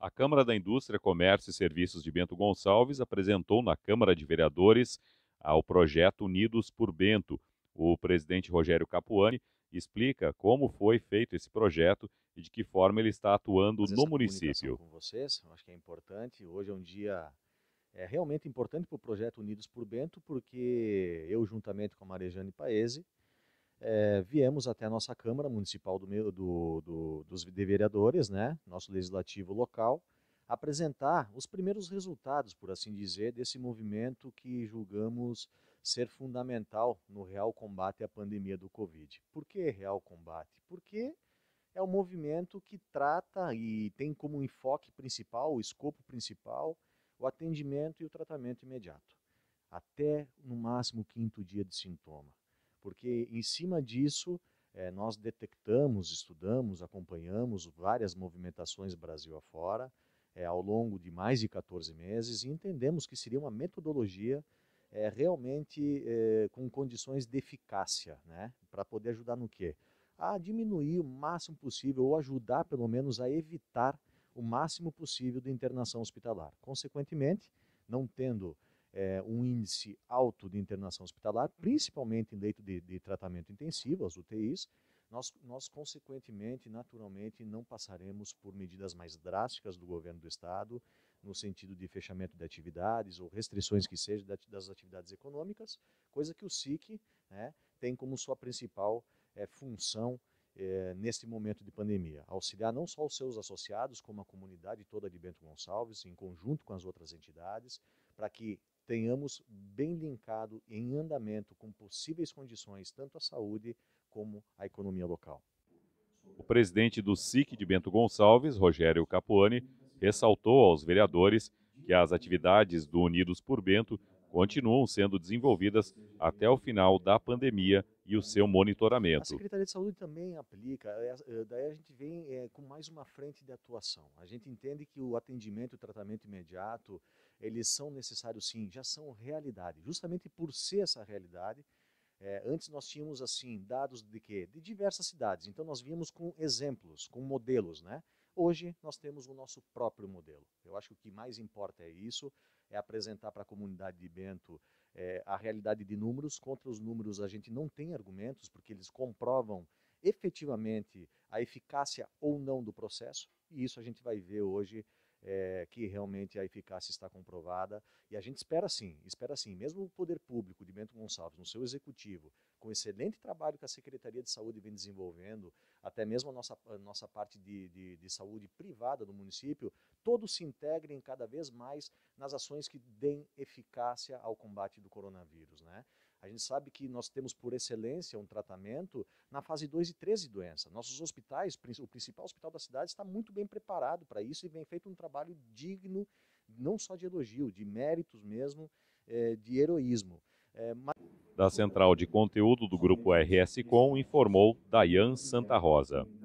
a Câmara da Indústria, Comércio e Serviços de Bento Gonçalves apresentou na Câmara de Vereadores ao projeto Unidos por Bento. O presidente Rogério Capuani explica como foi feito esse projeto e de que forma ele está atuando no município. Com vocês, acho que é importante. Hoje é um dia é realmente importante para o projeto Unidos por Bento, porque eu, juntamente com a Marejane Paese, é, viemos até a nossa Câmara Municipal do, do, do, dos de Vereadores, né, nosso legislativo local, apresentar os primeiros resultados, por assim dizer, desse movimento que julgamos ser fundamental no real combate à pandemia do Covid. Por que real combate? Porque é um movimento que trata e tem como enfoque principal, o escopo principal, o atendimento e o tratamento imediato, até no máximo quinto dia de sintoma porque em cima disso é, nós detectamos, estudamos, acompanhamos várias movimentações Brasil afora é, ao longo de mais de 14 meses e entendemos que seria uma metodologia é, realmente é, com condições de eficácia, né, para poder ajudar no quê? A diminuir o máximo possível ou ajudar pelo menos a evitar o máximo possível de internação hospitalar. Consequentemente, não tendo é, um índice alto de internação hospitalar, principalmente em leito de, de tratamento intensivo, as UTIs, nós, nós, consequentemente, naturalmente, não passaremos por medidas mais drásticas do governo do Estado, no sentido de fechamento de atividades ou restrições que sejam das atividades econômicas, coisa que o SIC né, tem como sua principal é, função é, neste momento de pandemia. Auxiliar não só os seus associados, como a comunidade toda de Bento Gonçalves, em conjunto com as outras entidades, para que tenhamos bem linkado em andamento com possíveis condições tanto a saúde como a economia local. O presidente do SIC de Bento Gonçalves, Rogério Capuani, ressaltou aos vereadores que as atividades do Unidos por Bento continuam sendo desenvolvidas até o final da pandemia e o seu monitoramento. A Secretaria de Saúde também aplica, eh, eh, daí a gente vem é, com mais uma frente de atuação. A gente entende que o atendimento e o tratamento imediato, eles são necessários sim, já são realidade. Justamente por ser essa realidade, é, antes nós tínhamos assim dados de quê? De diversas cidades. Então nós víamos com exemplos, com modelos, né? Hoje nós temos o nosso próprio modelo. Eu acho que o que mais importa é isso, é apresentar para a comunidade de Bento é, a realidade de números. Contra os números, a gente não tem argumentos, porque eles comprovam efetivamente a eficácia ou não do processo, e isso a gente vai ver hoje. É, que realmente a eficácia está comprovada e a gente espera sim, espera sim, mesmo o poder público de Bento Gonçalves no seu executivo, com excelente trabalho que a Secretaria de Saúde vem desenvolvendo, até mesmo a nossa, a nossa parte de, de, de, saúde privada do município, todos se integrem cada vez mais nas ações que deem eficácia ao combate do coronavírus. Né? A gente sabe que nós temos por excelência um tratamento na fase 2 e 3 de doença. Nossos hospitais, o principal hospital da cidade, está muito bem preparado para isso e vem feito um trabalho digno, não só de elogio, de méritos mesmo, eh, de heroísmo. Eh, da central de conteúdo do grupo RS Com, informou Dayan Santa Rosa.